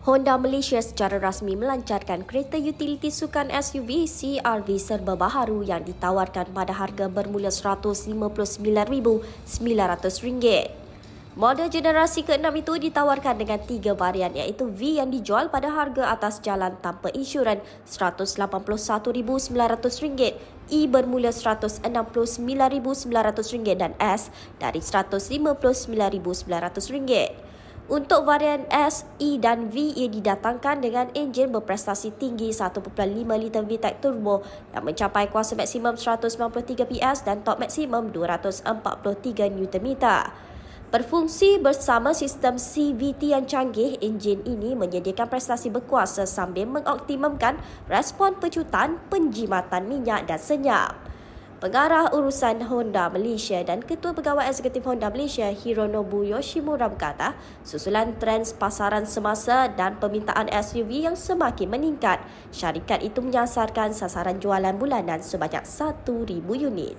Honda Malaysia secara rasmi melancarkan kereta utiliti sukan SUV CRV serba baharu yang ditawarkan pada harga bermula RM159,900. Model generasi ke-6 itu ditawarkan dengan tiga varian iaitu V yang dijual pada harga atas jalan tanpa insuran RM181,900, E bermula RM169,900 dan S dari RM159,900 untuk varian S, E dan V ia didatangkan dengan enjin berprestasi tinggi 1.5 liter VTEC turbo yang mencapai kuasa maksimum 193 PS dan top maksimum 243 Nm. Berfungsi bersama sistem CVT yang canggih, enjin ini menyediakan prestasi berkuasa sambil mengoptimumkan respon pecutan, penjimatan minyak dan senyap. Pengarah Urusan Honda Malaysia dan Ketua Pegawai Eksekutif Honda Malaysia Hironobu Yoshimura berkata, susulan trend pasaran semasa dan permintaan SUV yang semakin meningkat, syarikat itu menyasarkan sasaran jualan bulanan sebanyak 1,000 unit.